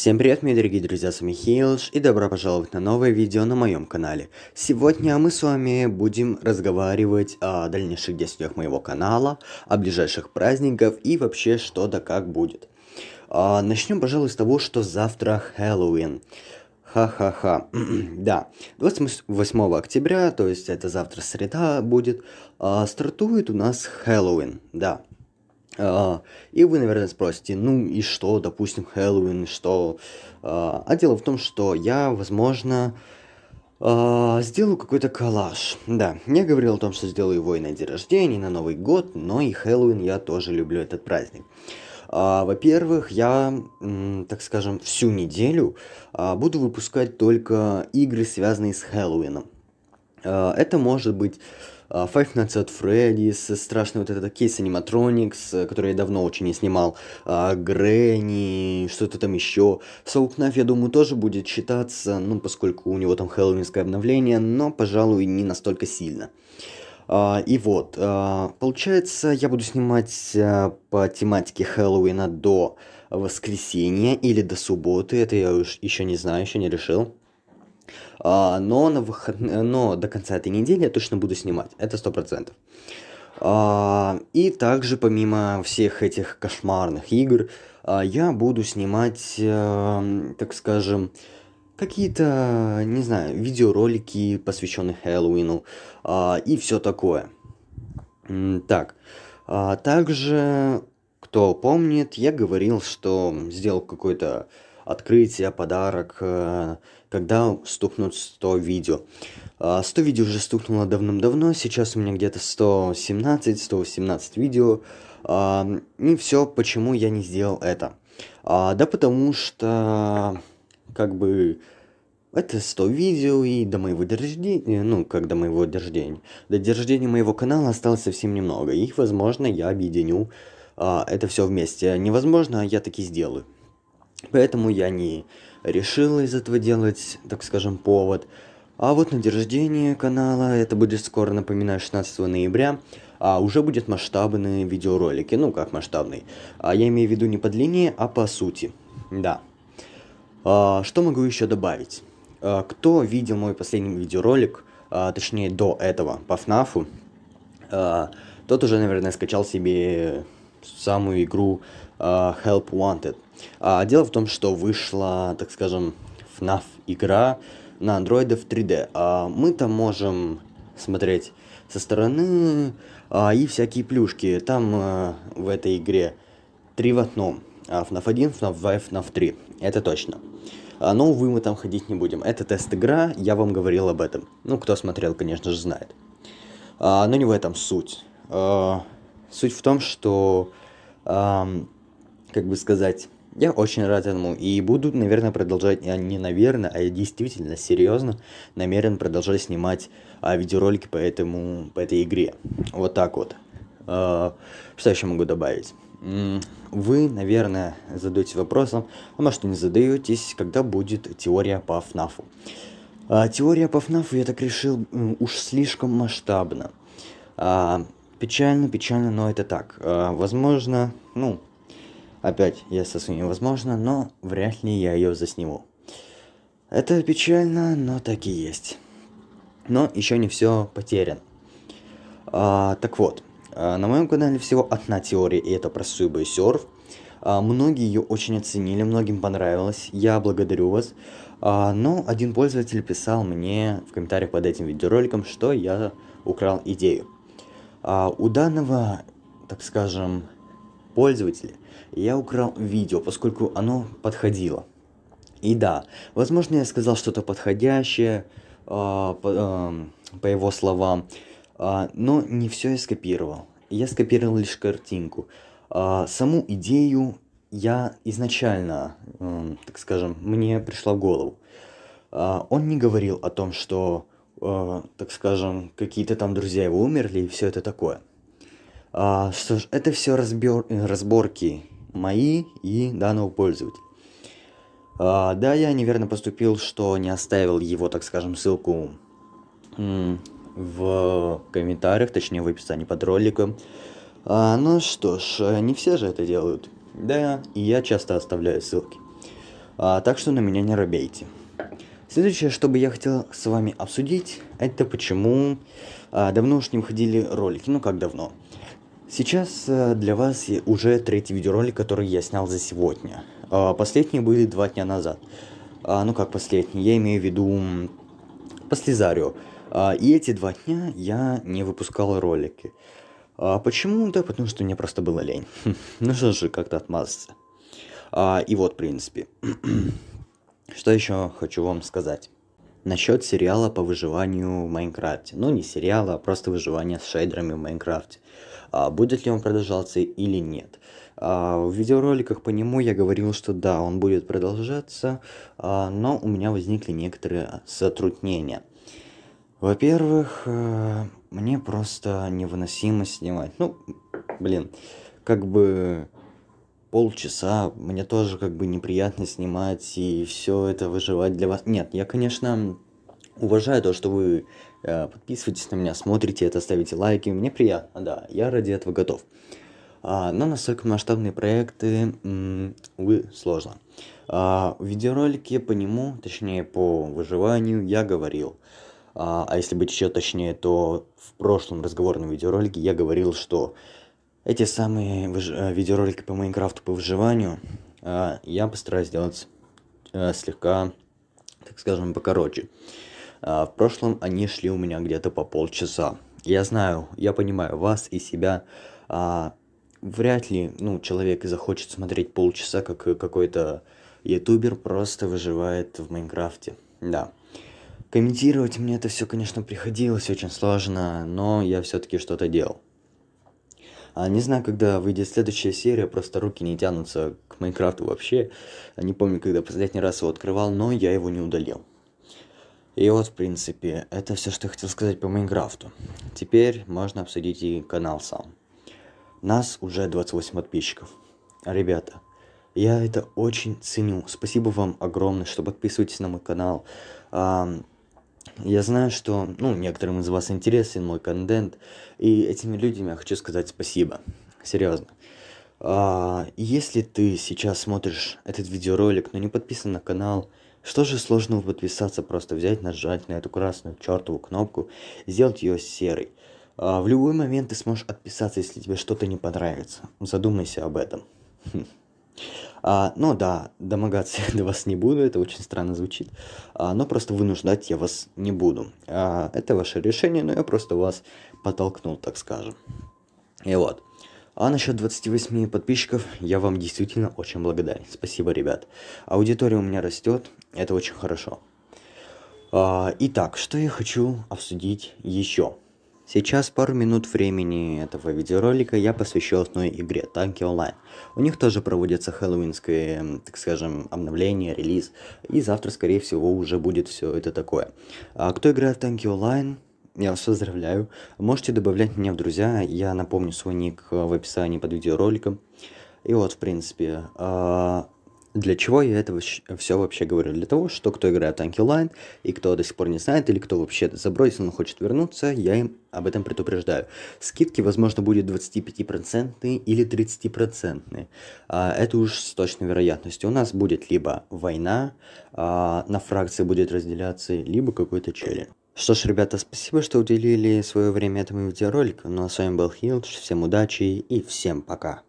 Всем привет, мои дорогие друзья, с вами Хилш, и добро пожаловать на новое видео на моем канале. Сегодня мы с вами будем разговаривать о дальнейших действиях моего канала, о ближайших праздниках и вообще что да как будет. А, начнем, пожалуй, с того, что завтра Хэллоуин. Ха-ха-ха. да, 28 октября, то есть это завтра среда будет, а, стартует у нас Хэллоуин, да. А, и вы, наверное, спросите, ну и что, допустим, Хэллоуин, что? А, а дело в том, что я, возможно, а, сделаю какой-то коллаж. Да, я говорил о том, что сделаю его и на день рождения, и на Новый год, но и Хэллоуин я тоже люблю этот праздник. Во-первых, я, так скажем, всю неделю буду выпускать только игры, связанные с Хэллоуином. Это может быть а, Five Nights at Freddy's, э, страшный вот этот кейс Animatronics, э, который я давно очень не снимал, а, Грэнни, что-то там еще. Soul Knife, я думаю, тоже будет считаться, ну, поскольку у него там хэллоуинское обновление, но, пожалуй, не настолько сильно. А, и вот, получается, я буду снимать э, по тематике Хэллоуина до воскресенья или до субботы, это я уж еще не знаю, еще не решил. А, но, на выход... но до конца этой недели я точно буду снимать, это 100%. А, и также помимо всех этих кошмарных игр, а, я буду снимать, эм, так скажем, какие-то, не знаю, видеоролики, посвященные Хэллоуину и все такое. Так, также, кто помнит, я говорил, что сделал какой-то открытие, подарок, э, когда стукнут 100 видео. 100 а, видео уже стукнуло давным-давно, сейчас у меня где-то 117-118 видео. А, и все, почему я не сделал это. А, да потому что, как бы, это 100 видео, и до моего дождения, ну, как до моего дождения, до дождения моего канала осталось совсем немного, их возможно, я объединю а, это все вместе. Невозможно, а я таки сделаю. Поэтому я не решил из этого делать, так скажем, повод. А вот на день канала, это будет скоро, напоминаю, 16 ноября, а уже будет масштабные видеоролики, ну как масштабный. А я имею в виду не по длине, а по сути. Да. А, что могу еще добавить? А, кто видел мой последний видеоролик, а, точнее до этого, по ФНАФу, а, тот уже, наверное, скачал себе самую игру а, Help Wanted. А, дело в том, что вышла, так скажем, FNAF игра на в 3D. А мы там можем смотреть со стороны а, и всякие плюшки. Там а, в этой игре три в одном. А, FNAF 1, FNAF 2 и FNAF 3. Это точно. А, но, ну, увы, мы там ходить не будем. Это тест-игра, я вам говорил об этом. Ну, кто смотрел, конечно же, знает. А, но не в этом суть. А, суть в том, что, а, как бы сказать я очень рад этому и буду, наверное, продолжать, а не наверное, а я действительно серьезно намерен продолжать снимать а, видеоролики по, этому, по этой игре. Вот так вот. А, что еще могу добавить? Вы, наверное, задаетесь вопросом, а может не задаетесь, когда будет теория по ФНАФу. А, теория по ФНАФу, я так решил, уж слишком масштабно. А, печально, печально, но это так. А, возможно, ну, Опять, я с ним возможно, но вряд ли я ее засниму. Это печально, но так и есть. Но еще не все потеряно. А, так вот, а, на моем канале всего одна теория, и это про Суйбайсерф. А, многие ее очень оценили, многим понравилось, я благодарю вас. А, но один пользователь писал мне в комментариях под этим видеороликом, что я украл идею. А, у данного, так скажем, пользователя, я украл видео, поскольку оно подходило. И да, возможно, я сказал что-то подходящее, а, по, а, по его словам, а, но не все я скопировал. Я скопировал лишь картинку. Саму идею я изначально, так скажем, мне пришла в голову. Он не говорил о том, что, так скажем, какие-то там друзья его умерли и все это такое. А, что ж, это все разбер... разборки мои и данного пользователя. А, да, я неверно поступил, что не оставил его, так скажем, ссылку в комментариях, точнее в описании под роликом. А, ну что ж, не все же это делают. Да, и я часто оставляю ссылки. А, так что на меня не робейте. Следующее, что бы я хотел с вами обсудить, это почему а, давно уж не выходили ролики. Ну как давно? Сейчас э, для вас уже третий видеоролик, который я снял за сегодня. А, последние были два дня назад. А, ну как последние? я имею в виду послезарю. А, и эти два дня я не выпускал ролики. Почему? Да потому что мне просто было лень. Ну что же, как-то отмазаться. И вот, в принципе. Что еще хочу вам сказать насчет сериала по выживанию в Майнкрафте. Ну, не сериала, а просто выживание с шейдерами в Майнкрафте. А будет ли он продолжаться или нет? А, в видеороликах по нему я говорил, что да, он будет продолжаться, а, но у меня возникли некоторые затруднения. Во-первых, э, мне просто невыносимо снимать. Ну, блин, как бы полчаса, мне тоже как бы неприятно снимать и все это выживать для вас. Нет, я, конечно, уважаю то, что вы э, подписываетесь на меня, смотрите это, ставите лайки, мне приятно, да, я ради этого готов. А, но настолько масштабные проекты, м, увы, сложно. А, в видеоролике по нему, точнее по выживанию, я говорил, а, а если быть еще точнее, то в прошлом разговорном видеоролике я говорил, что эти самые э, видеоролики по Майнкрафту по выживанию э, я постараюсь сделать э, слегка, так скажем, покороче. В прошлом они шли у меня где-то по полчаса. Я знаю, я понимаю вас и себя. А, вряд ли, ну, человек захочет смотреть полчаса, как какой-то ютубер просто выживает в Майнкрафте. Да. Комментировать мне это все, конечно, приходилось очень сложно, но я все-таки что-то делал. А не знаю, когда выйдет следующая серия, просто руки не тянутся к Майнкрафту вообще. А не помню, когда последний раз его открывал, но я его не удалил. И вот, в принципе, это все, что я хотел сказать по Майнкрафту. Теперь можно обсудить и канал сам. Нас уже 28 подписчиков. Ребята, я это очень ценю. Спасибо вам огромное, что подписываетесь на мой канал. Я знаю, что ну, некоторым из вас интересен мой контент, и этими людям я хочу сказать спасибо. Серьезно. А, если ты сейчас смотришь этот видеоролик, но не подписан на канал, что же сложного подписаться, просто взять, нажать на эту красную чертову кнопку, сделать ее серой. А, в любой момент ты сможешь отписаться, если тебе что-то не понравится. Задумайся об этом. А, ну да, домогаться я до вас не буду, это очень странно звучит, а, но просто вынуждать я вас не буду. А, это ваше решение, но я просто вас подтолкнул, так скажем. И вот. А насчет 28 подписчиков я вам действительно очень благодарен. Спасибо, ребят. Аудитория у меня растет, это очень хорошо. А, итак, что я хочу обсудить еще? Сейчас пару минут времени этого видеоролика я посвящу основной игре Танки Онлайн. У них тоже проводится хэллоуинское, так скажем, обновление, релиз. И завтра, скорее всего, уже будет все это такое. А кто играет в Танки Онлайн, я вас поздравляю. Можете добавлять меня в друзья. Я напомню свой ник э, в описании под видеороликом. И вот, в принципе... А, для чего я это все вообще говорю? Для того, что кто играет Анкилайн и кто до сих пор не знает, или кто вообще забросил, но хочет вернуться, я им об этом предупреждаю. Скидки, возможно, будет 25% или 30%. А, это уж с точной вероятностью. У нас будет либо война, а, на фракции будет разделяться, либо какой-то челлендж. Что ж, ребята, спасибо, что уделили свое время этому видеоролику. Ну а с вами был Хилдж, всем удачи и всем пока.